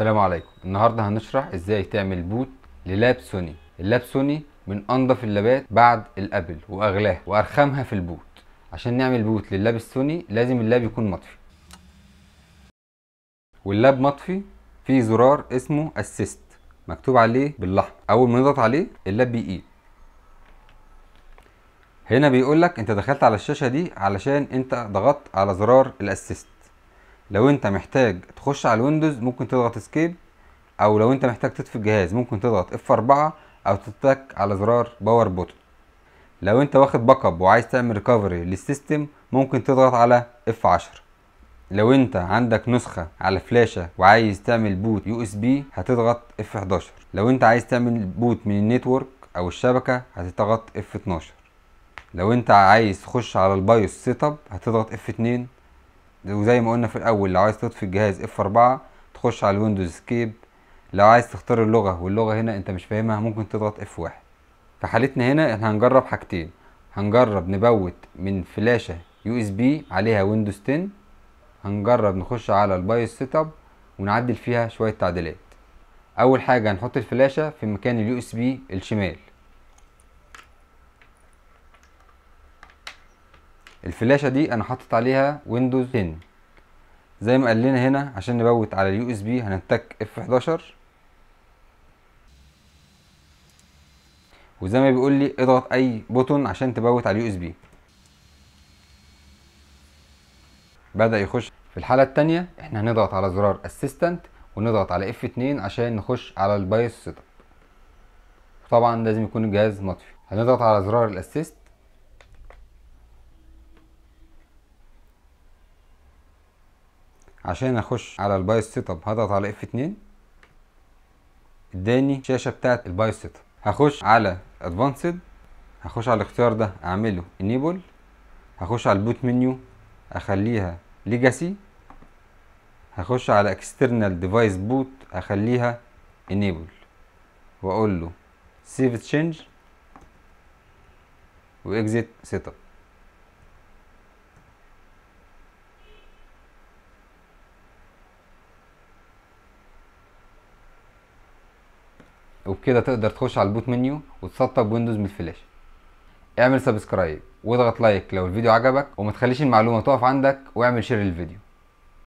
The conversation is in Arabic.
السلام عليكم النهارده هنشرح ازاي تعمل بوت للاب سوني اللاب سوني من انضف اللابات بعد الابل واغلاها وارخمها في البوت عشان نعمل بوت للاب السوني لازم اللاب يكون مطفي واللاب مطفي فيه زرار اسمه اسيست مكتوب عليه بالاحمر اول ما نضغط عليه اللاب بيقيل هنا بيقولك انت دخلت على الشاشه دي علشان انت ضغطت على زرار الاسيست لو انت محتاج تخش على الويندوز ممكن تضغط اسكيب او لو انت محتاج تطفي الجهاز ممكن تضغط اف 4 او تتك على زرار باور بوتون لو انت واخد باك اب وعايز تعمل ريكفري للسيستم ممكن تضغط على اف 10 لو انت عندك نسخه على فلاشه وعايز تعمل بوت يو اس بي هتضغط اف 11 لو انت عايز تعمل بوت من النتورك او الشبكه هتضغط اف 12 لو انت عايز تخش على البايوس سيت اب هتضغط اف 2 وزي ما قلنا في الاول لو عايز تطفي الجهاز اف 4 تخش على الويندوز اسكيب لو عايز تختار اللغه واللغه هنا انت مش فاهمها ممكن تضغط اف 1 في حالتنا هنا احنا هنجرب حاجتين هنجرب نبوت من فلاشه يو اس بي عليها ويندوز 10 هنجرب نخش على البايوس سيت اب ونعدل فيها شويه تعديلات اول حاجه هنحط الفلاشه في مكان اليو اس بي الشمال الفلاشة دي انا حاطط عليها ويندوز 10 زي ما قال لنا هنا عشان نبوت على اليو اس بي هنتك اف 11 وزي ما بيقول لي اضغط اي بوتون عشان تبوت على اليو اس بي بدأ يخش في الحالة التانية احنا هنضغط على زرار اسيستنت ونضغط على اف 2 عشان نخش على البايوس سيت اب طبعا لازم يكون الجهاز مطفي هنضغط على زرار الاسيست عشان اخش على البايس سيت اب هضغط على اف 2 اداني الشاشه بتاعت البايس سيت اب هخش على ادفانسد هخش على الاختيار ده اعمله انيبل هخش على البوت منيو اخليها ليجاسي هخش على اكسترنال ديفايس بوت اخليها انيبل واقول له سيف تشينج واكزيت سيت اب وبكده تقدر تخش على البوت منيو وتسطب ويندوز من الفلاش اعمل سبسكرايب واضغط لايك لو الفيديو عجبك وما تخليش المعلومه تقف عندك واعمل شير للفيديو